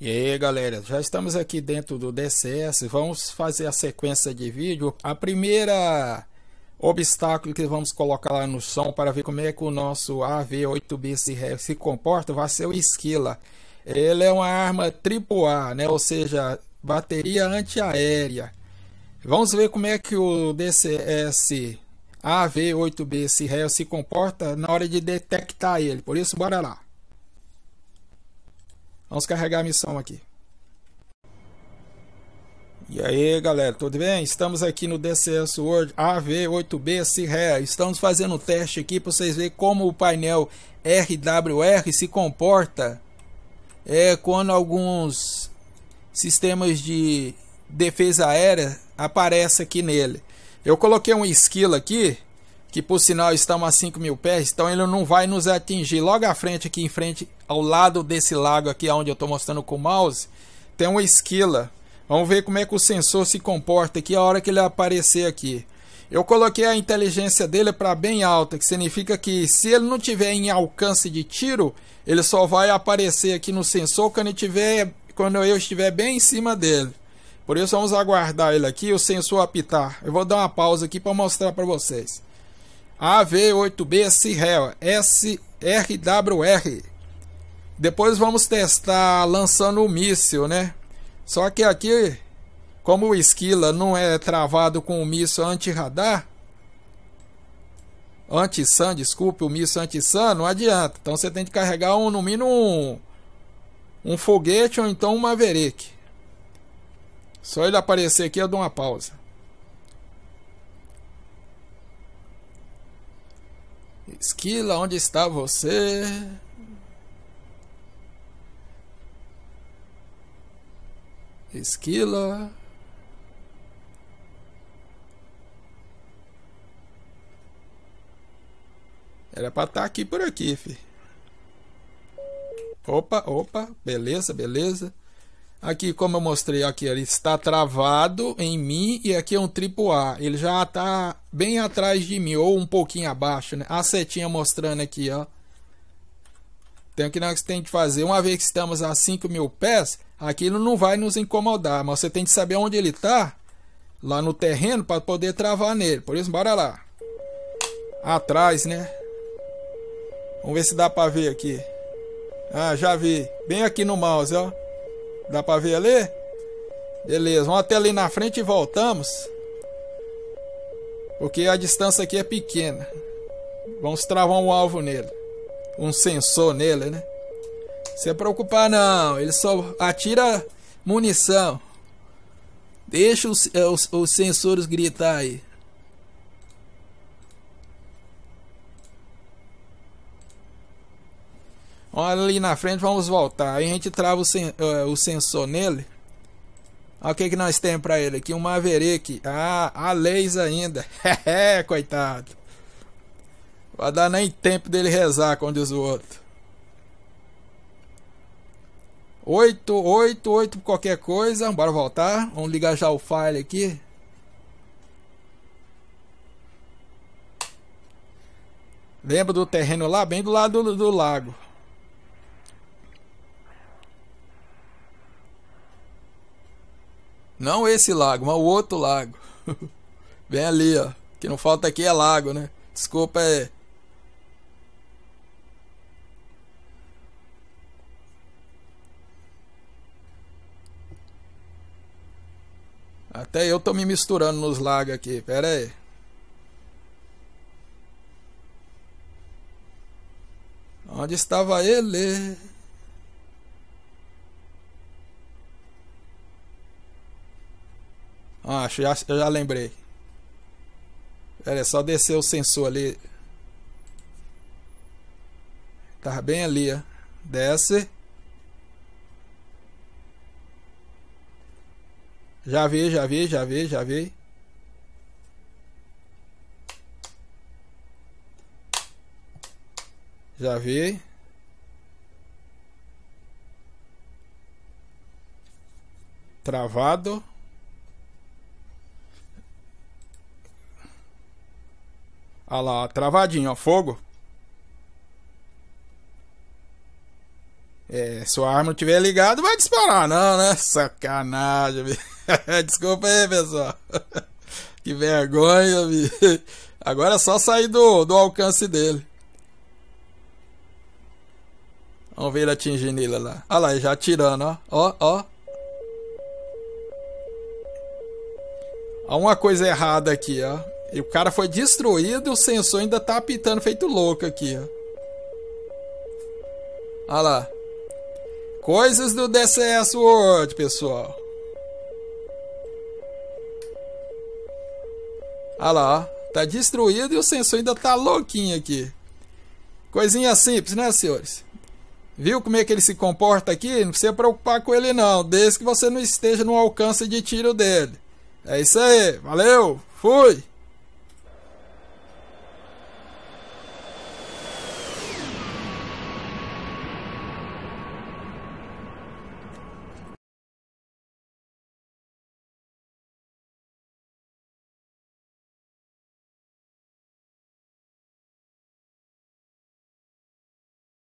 E aí galera, já estamos aqui dentro do DCS, vamos fazer a sequência de vídeo. A primeira obstáculo que vamos colocar lá no som para ver como é que o nosso AV-8B se, se comporta vai ser o Esquila. Ele é uma arma AAA, né? ou seja, bateria antiaérea. Vamos ver como é que o DCS AV-8B se comporta na hora de detectar ele, por isso bora lá. Vamos carregar a missão aqui. E aí galera, tudo bem? Estamos aqui no DCS World AV8B Cirré. Estamos fazendo um teste aqui para vocês verem como o painel RWR se comporta é, quando alguns sistemas de defesa aérea aparecem aqui nele. Eu coloquei um esquilo aqui, que por sinal estamos a 5 mil pés, então ele não vai nos atingir. Logo à frente, aqui em frente ao lado desse lago aqui, onde eu estou mostrando com o mouse, tem uma esquila. Vamos ver como é que o sensor se comporta aqui a hora que ele aparecer aqui. Eu coloquei a inteligência dele para bem alta, que significa que se ele não tiver em alcance de tiro, ele só vai aparecer aqui no sensor quando, tiver, quando eu estiver bem em cima dele. Por isso vamos aguardar ele aqui, o sensor apitar. Eu vou dar uma pausa aqui para mostrar para vocês. AV8B Sirrel SRWR depois vamos testar lançando o míssil, né? Só que aqui, como o esquila não é travado com o míssil anti-radar, anti-SAN, desculpe, o míssil anti-SAN, não adianta. Então você tem que carregar um, no mínimo um, um foguete ou então um Maverick. Só ele aparecer aqui eu dou uma pausa. Esquila, onde está você? Esquila. Era pra estar tá aqui por aqui, fi. Opa, opa, beleza, beleza. Aqui, como eu mostrei, aqui ele está travado em mim e aqui é um triplo A. Ele já está bem atrás de mim, ou um pouquinho abaixo, né? A setinha mostrando aqui, ó. Então, o que nós temos que fazer? Uma vez que estamos a 5 mil pés, aquilo não vai nos incomodar, mas você tem que saber onde ele está lá no terreno para poder travar nele. Por isso, bora lá. Atrás, né? Vamos ver se dá para ver aqui. Ah, já vi. Bem aqui no mouse, ó. Dá para ver ali? Beleza, vamos até ali na frente e voltamos. Porque a distância aqui é pequena. Vamos travar um alvo nele. Um sensor nele, né? Se preocupar não, ele só atira munição. Deixa os, eh, os, os sensores gritar aí. Olha ali na frente, vamos voltar. Aí a gente trava o, sen uh, o sensor nele. Olha o que, que nós temos pra ele aqui. Um Maverick. Ah, a laser ainda. coitado. Vai dar nem tempo dele rezar, quando os o outro. 8, 8, 8 qualquer coisa. Bora voltar. Vamos ligar já o file aqui. Lembra do terreno lá? Bem do lado do, do lago. Não esse lago, mas o outro lago. Bem ali, ó. O que não falta aqui é lago, né? Desculpa, é Até eu tô me misturando nos lagos aqui, pera aí. Onde estava ele? Ah, acho, já, eu já lembrei. Pera só descer o sensor ali. tá bem ali, ó. Desce. Já vi, já vi, já vi, já vi. Já vi. Travado. Olha lá, travadinho, ó, fogo. É, se a arma estiver ligada, vai disparar, não, né? Sacanagem, Desculpa aí, pessoal. que vergonha, vi. Agora é só sair do, do alcance dele. Vamos ver ele atingindo ele lá. Olha lá, ele já atirando, ó. Ó, ó. uma coisa errada aqui, ó. E o cara foi destruído e o sensor ainda tá apitando feito louco aqui, ó. Olha lá. Coisas do DCS World, pessoal. Olha lá, ó. Tá destruído e o sensor ainda tá louquinho aqui. Coisinha simples, né, senhores? Viu como é que ele se comporta aqui? Não precisa preocupar com ele não, desde que você não esteja no alcance de tiro dele. É isso aí, valeu, fui!